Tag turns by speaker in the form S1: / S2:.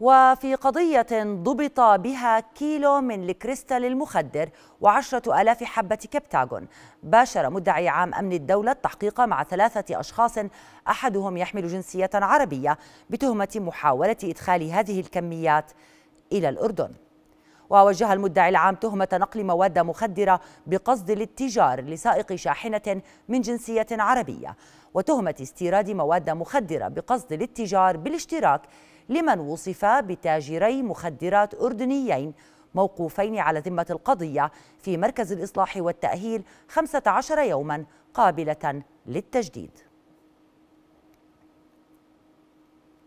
S1: وفي قضية ضبط بها كيلو من الكريستال المخدر وعشرة ألاف حبة كبتاغون باشر مدعي عام أمن الدولة التحقيق مع ثلاثة أشخاص أحدهم يحمل جنسية عربية بتهمة محاولة إدخال هذه الكميات إلى الأردن ووجه المدعي العام تهمة نقل مواد مخدرة بقصد الاتجار لسائق شاحنة من جنسية عربية وتهمة استيراد مواد مخدرة بقصد الاتجار بالاشتراك لمن وصف بتاجري مخدرات أردنيين موقوفين على ذمة القضية في مركز الإصلاح والتأهيل 15 يوما قابلة للتجديد